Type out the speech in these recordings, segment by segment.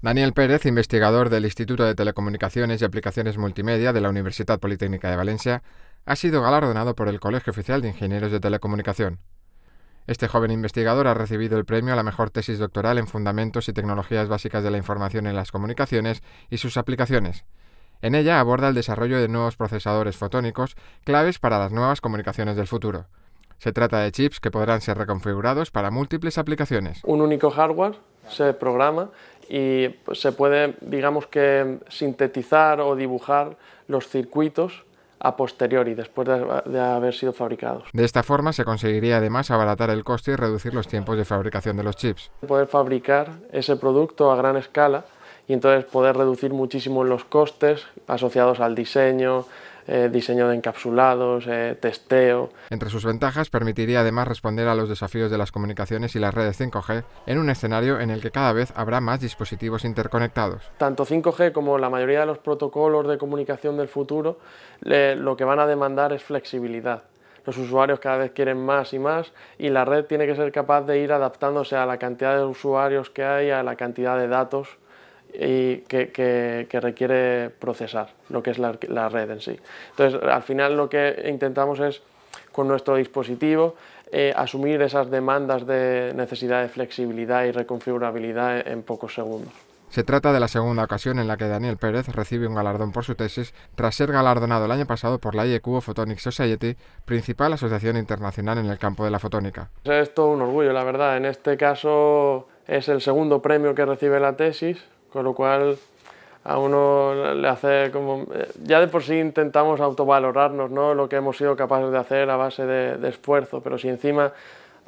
Daniel Pérez, investigador del Instituto de Telecomunicaciones y Aplicaciones Multimedia de la Universidad Politécnica de Valencia, ha sido galardonado por el Colegio Oficial de Ingenieros de Telecomunicación. Este joven investigador ha recibido el premio a la mejor tesis doctoral en Fundamentos y Tecnologías Básicas de la Información en las Comunicaciones y sus aplicaciones. En ella aborda el desarrollo de nuevos procesadores fotónicos claves para las nuevas comunicaciones del futuro. Se trata de chips que podrán ser reconfigurados para múltiples aplicaciones. Un único hardware se programa y pues, se puede, digamos que, sintetizar o dibujar los circuitos a posteriori, después de, haber sido fabricados. De esta forma se conseguiría además abaratar el coste y reducir los tiempos de fabricación de los chips. Poder fabricar ese producto a gran escala y entonces poder reducir muchísimo los costes asociados al diseño, eh, diseño de encapsulados, eh, testeo. Entre sus ventajas permitiría además responder a los desafíos de las comunicaciones y las redes 5G en un escenario en el que cada vez habrá más dispositivos interconectados. Tanto 5G como la mayoría de los protocolos de comunicación del futuro lo que van a demandar es flexibilidad los usuarios cada vez quieren más y más y la red tiene que ser capaz de ir adaptándose a la cantidad de usuarios que hay, a la cantidad de datos y que, que, requiere procesar lo que es la, la, red en sí. Entonces, al final lo que intentamos es, con nuestro dispositivo, eh, asumir esas demandas de necesidad de flexibilidad y reconfigurabilidad en, pocos segundos. Se trata de la segunda ocasión en la que Daniel Pérez recibe un galardón por su tesis tras ser galardonado el año pasado por la IEQ Photonics Society, principal asociación internacional en el campo de la fotónica. Es todo un orgullo, la verdad. En este caso es el segundo premio que recibe la tesis, con lo cual a uno le hace como... Eh, ya de por sí intentamos autovalorarnos, ¿no? Lo que hemos sido capaces de hacer a base de, esfuerzo, pero si encima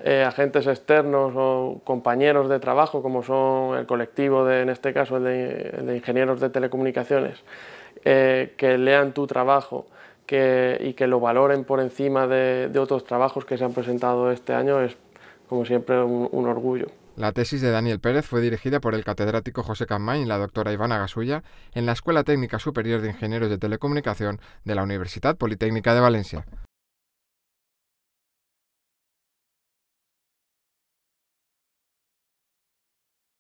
eh, agentes externos o compañeros de trabajo, como son el colectivo, de, en este caso el de, ingenieros de telecomunicaciones, eh, que lean tu trabajo que, y que lo valoren por encima de, de, otros trabajos que se han presentado este año, es como siempre un orgullo. La tesis de Daniel Pérez fue dirigida por el catedrático José Cammain y la doctora Ivana Gasulla en la Escuela Técnica Superior de Ingenieros de Telecomunicación de la Universidad Politécnica de Valencia.